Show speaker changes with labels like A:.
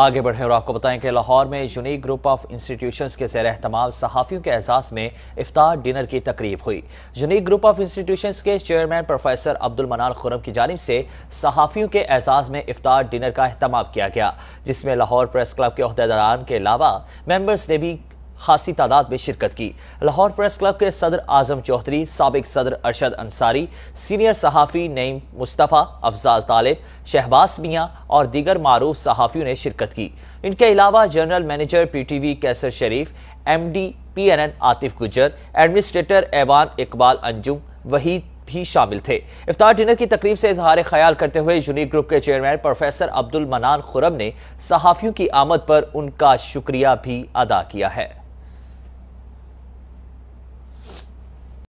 A: आगे बढ़ें और आपको बताएं कि लाहौर में यूनिक ग्रुप ऑफ इंस्टीट्यूशन के जैर अहतमाम सहाफ़ियों के एजाज में इफ्तार डिनर की तकरीब हुई यूनिक ग्रुप ऑफ इंस्टीट्यूशन के चेयरमैन प्रोफेसर अब्दुल मनान खुरम की जानब से सहाफ़ियों के एजाज में इफ्तार डिनर का अहतमाम किया गया जिसमें लाहौर प्रेस क्लब के अहदेदार के अलावा मेम्बर्स ने भी खासी तादाद में शिरकत की लाहौर प्रेस क्लब के सदर आजम चौधरी सबक सदर अरशद अंसारी सीनियर सहाफ़ी नईम मुस्तफ़ा अफजाल तालिब शहबाज मियाँ और दीगर मरूफ सहाफ़ियों ने शिरकत की इनके अलावा general manager P T V Qaiser Sharif M D P N N Atif Gujjar administrator Aiwan Iqbal Anjum Waheed भी शामिल थे इफ्तार डिनर की तकरीब से इजहार ख्याल करते हुए यूनिक ग्रुप के चेयरमैन प्रोफेसर अब्दुल मनान खुरम ने सहाफ़ियों की आमद पर उनका शुक्रिया भी अदा किया है